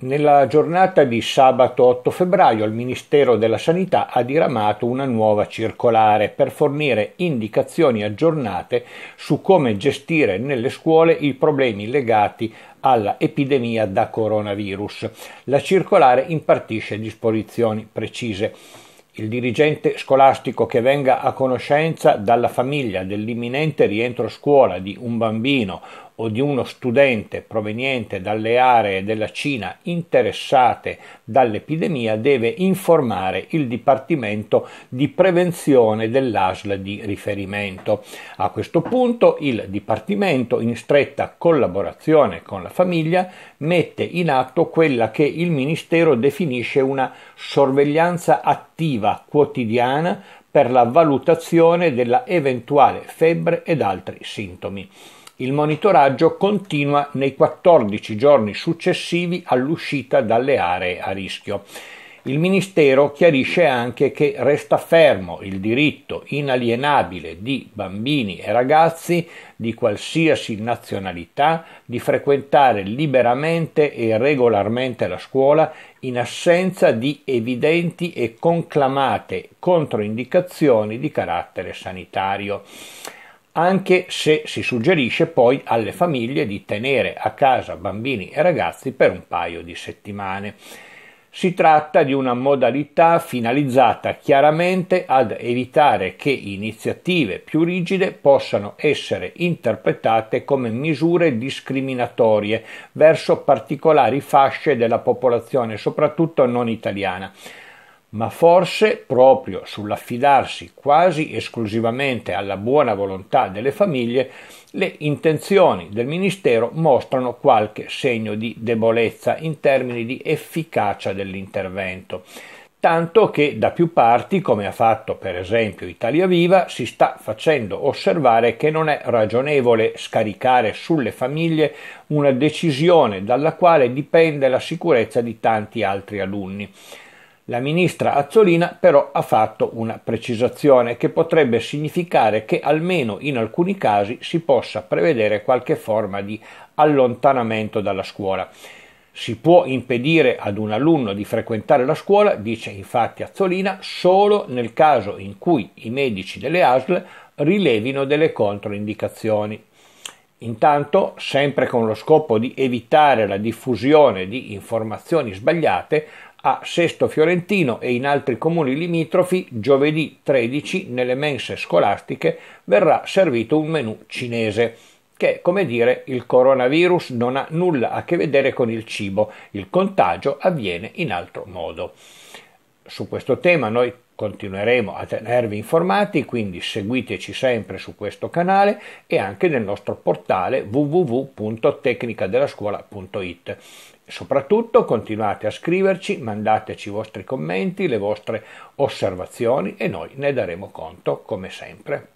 Nella giornata di sabato 8 febbraio il Ministero della Sanità ha diramato una nuova circolare per fornire indicazioni aggiornate su come gestire nelle scuole i problemi legati all'epidemia da coronavirus. La circolare impartisce disposizioni precise. Il dirigente scolastico che venga a conoscenza dalla famiglia dell'imminente rientro a scuola di un bambino o di uno studente proveniente dalle aree della Cina interessate dall'epidemia deve informare il Dipartimento di prevenzione dell'ASL di riferimento. A questo punto il Dipartimento, in stretta collaborazione con la famiglia, mette in atto quella che il Ministero definisce una sorveglianza attiva quotidiana per la valutazione della eventuale febbre ed altri sintomi. Il monitoraggio continua nei 14 giorni successivi all'uscita dalle aree a rischio. Il Ministero chiarisce anche che resta fermo il diritto inalienabile di bambini e ragazzi di qualsiasi nazionalità di frequentare liberamente e regolarmente la scuola in assenza di evidenti e conclamate controindicazioni di carattere sanitario anche se si suggerisce poi alle famiglie di tenere a casa bambini e ragazzi per un paio di settimane. Si tratta di una modalità finalizzata chiaramente ad evitare che iniziative più rigide possano essere interpretate come misure discriminatorie verso particolari fasce della popolazione, soprattutto non italiana ma forse proprio sull'affidarsi quasi esclusivamente alla buona volontà delle famiglie, le intenzioni del Ministero mostrano qualche segno di debolezza in termini di efficacia dell'intervento. Tanto che da più parti, come ha fatto per esempio Italia Viva, si sta facendo osservare che non è ragionevole scaricare sulle famiglie una decisione dalla quale dipende la sicurezza di tanti altri alunni. La ministra Azzolina però ha fatto una precisazione che potrebbe significare che almeno in alcuni casi si possa prevedere qualche forma di allontanamento dalla scuola. Si può impedire ad un alunno di frequentare la scuola, dice infatti Azzolina, solo nel caso in cui i medici delle ASL rilevino delle controindicazioni. Intanto, sempre con lo scopo di evitare la diffusione di informazioni sbagliate, a Sesto Fiorentino e in altri comuni limitrofi, giovedì 13 nelle mense scolastiche verrà servito un menù cinese che, come dire, il coronavirus non ha nulla a che vedere con il cibo, il contagio avviene in altro modo. Su questo tema noi continueremo a tenervi informati, quindi seguiteci sempre su questo canale e anche nel nostro portale www.tecnicadellascuola.it. Soprattutto continuate a scriverci, mandateci i vostri commenti, le vostre osservazioni e noi ne daremo conto come sempre.